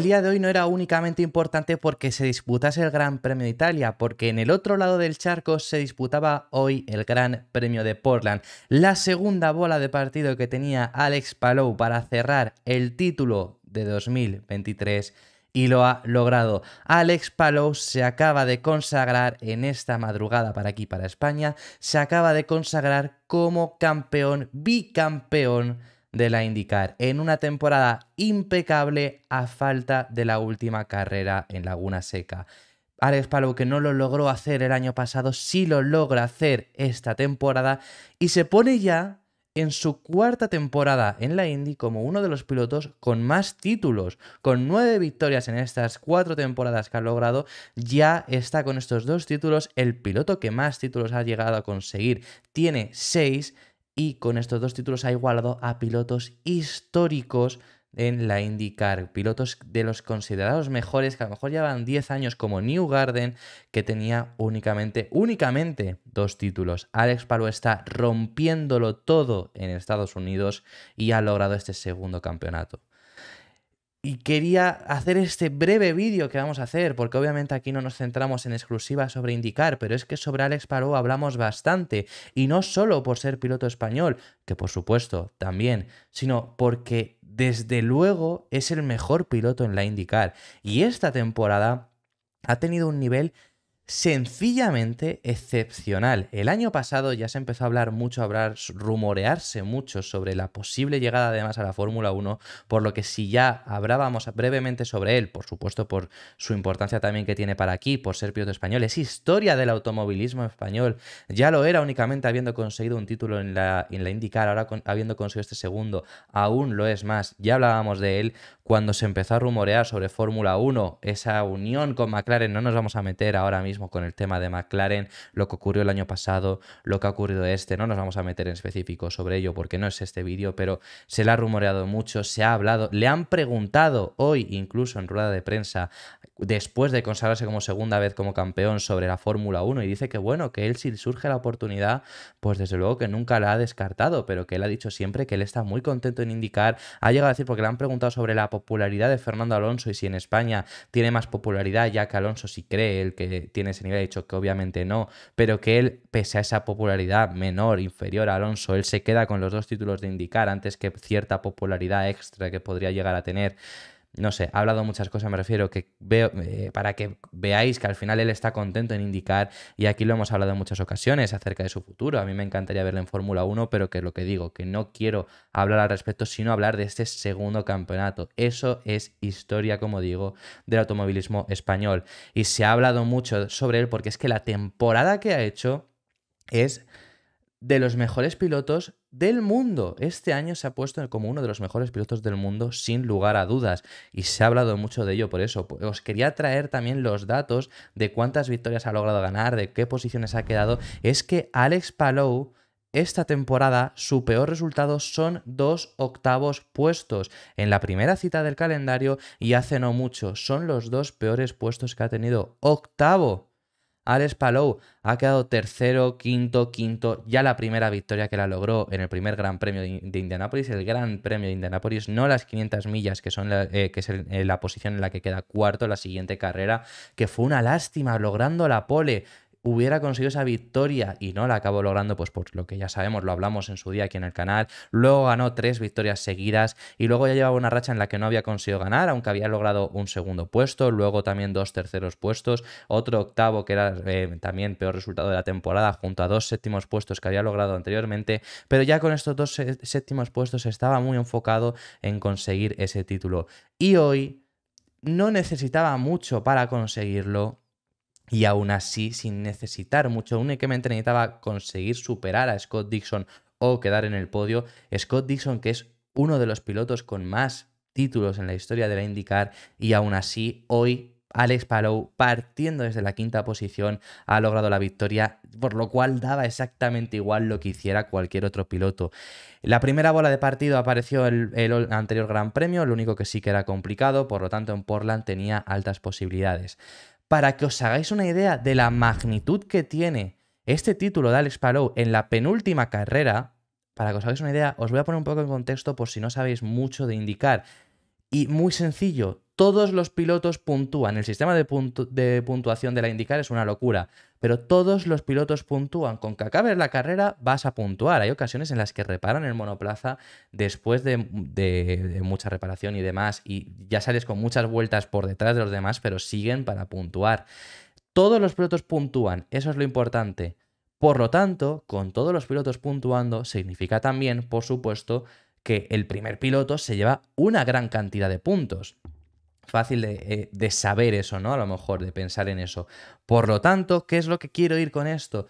el día de hoy no era únicamente importante porque se disputase el Gran Premio de Italia, porque en el otro lado del charco se disputaba hoy el Gran Premio de Portland. La segunda bola de partido que tenía Alex Palou para cerrar el título de 2023 y lo ha logrado. Alex Palou se acaba de consagrar en esta madrugada para aquí, para España, se acaba de consagrar como campeón, bicampeón de la IndyCar en una temporada impecable a falta de la última carrera en Laguna Seca. Alex Palou, que no lo logró hacer el año pasado, sí lo logra hacer esta temporada y se pone ya en su cuarta temporada en la Indy como uno de los pilotos con más títulos, con nueve victorias en estas cuatro temporadas que ha logrado, ya está con estos dos títulos el piloto que más títulos ha llegado a conseguir. Tiene seis y con estos dos títulos ha igualado a pilotos históricos en la IndyCar, pilotos de los considerados mejores que a lo mejor llevan 10 años como New Garden que tenía únicamente únicamente dos títulos. Alex Palou está rompiéndolo todo en Estados Unidos y ha logrado este segundo campeonato y quería hacer este breve vídeo que vamos a hacer, porque obviamente aquí no nos centramos en exclusiva sobre indicar, pero es que sobre Alex Paró hablamos bastante, y no solo por ser piloto español, que por supuesto también, sino porque desde luego es el mejor piloto en la Indicar y esta temporada ha tenido un nivel sencillamente excepcional. El año pasado ya se empezó a hablar mucho, a hablar, rumorearse mucho sobre la posible llegada además a la Fórmula 1, por lo que si ya hablábamos brevemente sobre él, por supuesto por su importancia también que tiene para aquí, por ser piloto español, es historia del automovilismo español, ya lo era únicamente habiendo conseguido un título en la, en la IndyCar, ahora habiendo conseguido este segundo, aún lo es más, ya hablábamos de él cuando se empezó a rumorear sobre Fórmula 1, esa unión con McLaren, no nos vamos a meter ahora mismo con el tema de McLaren, lo que ocurrió el año pasado, lo que ha ocurrido este. No nos vamos a meter en específico sobre ello porque no es este vídeo, pero se le ha rumoreado mucho, se ha hablado, le han preguntado hoy incluso en rueda de prensa, después de consagrarse como segunda vez como campeón sobre la Fórmula 1 y dice que bueno, que él si surge la oportunidad, pues desde luego que nunca la ha descartado, pero que él ha dicho siempre que él está muy contento en indicar, ha llegado a decir porque le han preguntado sobre la popularidad de Fernando Alonso y si en España tiene más popularidad, ya que Alonso si cree el que tiene ese nivel, ha dicho que obviamente no, pero que él, pese a esa popularidad menor, inferior a Alonso, él se queda con los dos títulos de indicar antes que cierta popularidad extra que podría llegar a tener no sé, ha hablado muchas cosas, me refiero, que veo, eh, para que veáis que al final él está contento en indicar, y aquí lo hemos hablado en muchas ocasiones acerca de su futuro, a mí me encantaría verlo en Fórmula 1, pero que es lo que digo, que no quiero hablar al respecto, sino hablar de este segundo campeonato. Eso es historia, como digo, del automovilismo español. Y se ha hablado mucho sobre él porque es que la temporada que ha hecho es de los mejores pilotos del mundo. Este año se ha puesto como uno de los mejores pilotos del mundo, sin lugar a dudas, y se ha hablado mucho de ello por eso. Pues, os quería traer también los datos de cuántas victorias ha logrado ganar, de qué posiciones ha quedado. Es que Alex Palou... Esta temporada su peor resultado son dos octavos puestos en la primera cita del calendario y hace no mucho. Son los dos peores puestos que ha tenido. Octavo Alex Palou ha quedado tercero, quinto, quinto. Ya la primera victoria que la logró en el primer Gran Premio de Indianápolis, el Gran Premio de Indianápolis, no las 500 millas, que, son la, eh, que es eh, la posición en la que queda cuarto la siguiente carrera, que fue una lástima, logrando la pole hubiera conseguido esa victoria y no la acabó logrando, pues por lo que ya sabemos, lo hablamos en su día aquí en el canal. Luego ganó tres victorias seguidas y luego ya llevaba una racha en la que no había conseguido ganar, aunque había logrado un segundo puesto, luego también dos terceros puestos, otro octavo que era eh, también peor resultado de la temporada, junto a dos séptimos puestos que había logrado anteriormente, pero ya con estos dos séptimos puestos estaba muy enfocado en conseguir ese título. Y hoy no necesitaba mucho para conseguirlo y aún así sin necesitar mucho, únicamente necesitaba conseguir superar a Scott Dixon o quedar en el podio. Scott Dixon, que es uno de los pilotos con más títulos en la historia de la IndyCar y aún así hoy Alex Palou, partiendo desde la quinta posición, ha logrado la victoria, por lo cual daba exactamente igual lo que hiciera cualquier otro piloto. La primera bola de partido apareció el, el anterior Gran Premio, lo único que sí que era complicado, por lo tanto en Portland tenía altas posibilidades para que os hagáis una idea de la magnitud que tiene este título de Alex Palou en la penúltima carrera, para que os hagáis una idea, os voy a poner un poco en contexto por si no sabéis mucho de indicar. Y muy sencillo, todos los pilotos puntúan. El sistema de, de puntuación de la Indicar es una locura, pero todos los pilotos puntúan. Con que acabes la carrera vas a puntuar. Hay ocasiones en las que reparan el monoplaza después de mucha reparación y demás, y ya sales con muchas vueltas por detrás de los demás, pero siguen para puntuar. Todos los pilotos puntúan, eso es lo importante. Por lo tanto, con todos los pilotos puntuando, significa también, por supuesto, que el primer piloto se lleva una gran cantidad de puntos fácil eh, de, saber eso, ¿no? A lo mejor, de pensar en eso. Por lo tanto, ¿qué es lo que quiero ir con esto?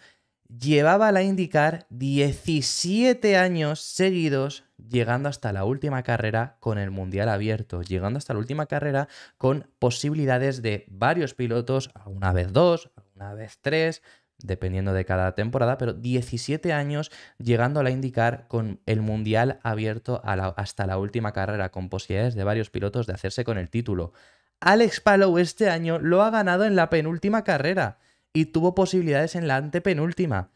llevaba la indicar 17 años seguidos llegando hasta la última carrera con el Mundial abierto, llegando hasta la última carrera con posibilidades de varios pilotos, alguna vez dos, alguna vez tres, dependiendo de cada temporada, pero 17 años llegando a la indicar con el Mundial abierto hasta la última carrera, con posibilidades de varios pilotos de hacerse con el título. Alex Palou este año lo ha ganado en la penúltima carrera y tuvo posibilidades en la antepenúltima.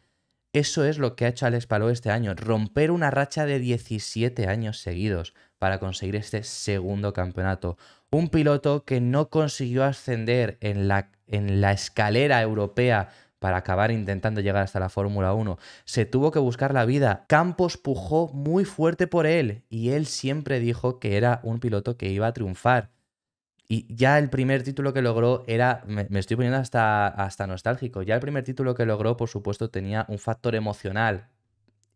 Eso es lo que ha hecho Alex Palou este año, romper una racha de 17 años seguidos para conseguir este segundo campeonato. Un piloto que no consiguió ascender en la, en la escalera europea para acabar intentando llegar hasta la Fórmula 1. Se tuvo que buscar la vida. Campos pujó muy fuerte por él y él siempre dijo que era un piloto que iba a triunfar. Y ya el primer título que logró era, me, estoy poniendo hasta, hasta nostálgico, ya el primer título que logró, por supuesto, tenía un factor emocional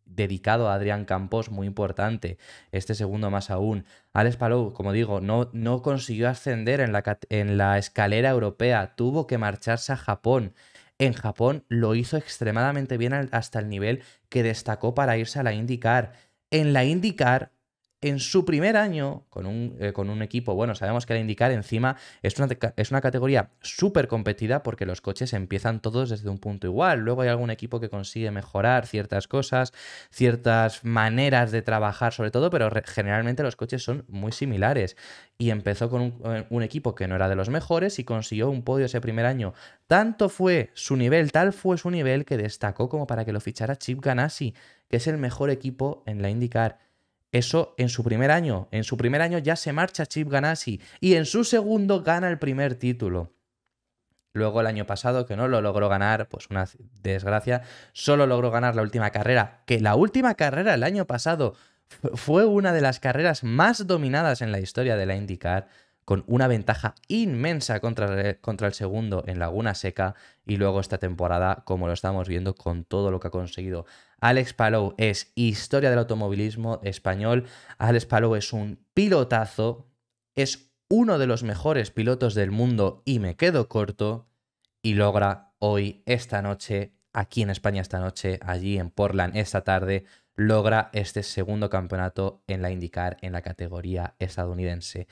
dedicado a Adrián Campos muy importante, este segundo más aún. Alex Palou, como digo, no, no consiguió ascender en la, en la escalera europea, tuvo que marcharse a Japón en Japón lo hizo extremadamente bien hasta el nivel que destacó para irse a la IndyCar. En la IndyCar en su primer año con un, eh, con un, equipo, bueno, sabemos que la indicar encima es una, es una categoría súper competida porque los coches empiezan todos desde un punto igual. Luego hay algún equipo que consigue mejorar ciertas cosas, ciertas maneras de trabajar sobre todo, pero generalmente los coches son muy similares. Y empezó con un, eh, un equipo que no era de los mejores y consiguió un podio ese primer año. Tanto fue su nivel, tal fue su nivel que destacó como para que lo fichara Chip Ganassi, que es el mejor equipo en la IndyCar eso en su primer año. En su primer año ya se marcha Chip Ganassi y en su segundo gana el primer título. Luego el año pasado, que no lo logró ganar, pues una desgracia, solo logró ganar la última carrera, que la última carrera el año pasado fue una de las carreras más dominadas en la historia de la IndyCar con una ventaja inmensa contra el, contra el segundo en Laguna Seca y luego esta temporada, como lo estamos viendo, con todo lo que ha conseguido. Alex Palou es historia del automovilismo español. Alex Palou es un pilotazo, es uno de los mejores pilotos del mundo y me quedo corto y logra hoy, esta noche, aquí en España esta noche, allí en Portland esta tarde, logra este segundo campeonato en la IndyCar en la categoría estadounidense.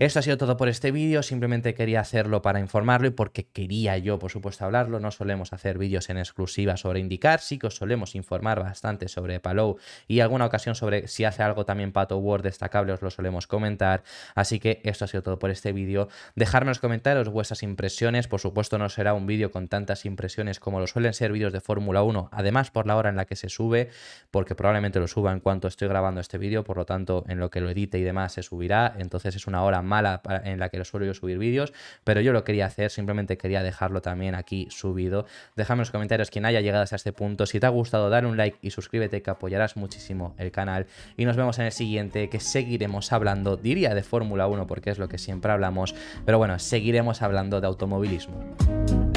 Esto ha sido todo por este vídeo, simplemente quería hacerlo para informarlo y porque quería yo, por supuesto, hablarlo. No solemos hacer vídeos en exclusiva sobre indicar, sí que os solemos informar bastante sobre Palou y alguna ocasión sobre si hace algo también Pato Word destacable, os lo solemos comentar. Así que esto ha sido todo por este vídeo. Dejadme en los comentarios vuestras impresiones, por supuesto no será un vídeo con tantas impresiones como lo suelen ser vídeos de Fórmula 1, además por la hora en la que se sube, porque probablemente lo suba en cuanto estoy grabando este vídeo, por lo tanto en lo que lo edite y demás se subirá, entonces es una hora más mala en la que suelo yo subir vídeos, pero yo lo quería hacer, simplemente quería dejarlo también aquí subido. Déjame en los comentarios quien haya llegado hasta este punto. Si te ha gustado, dale un like y suscríbete que apoyarás muchísimo el canal. Y nos vemos en el siguiente que seguiremos hablando, diría de Fórmula 1 porque es lo que siempre hablamos, pero bueno, seguiremos hablando de automovilismo.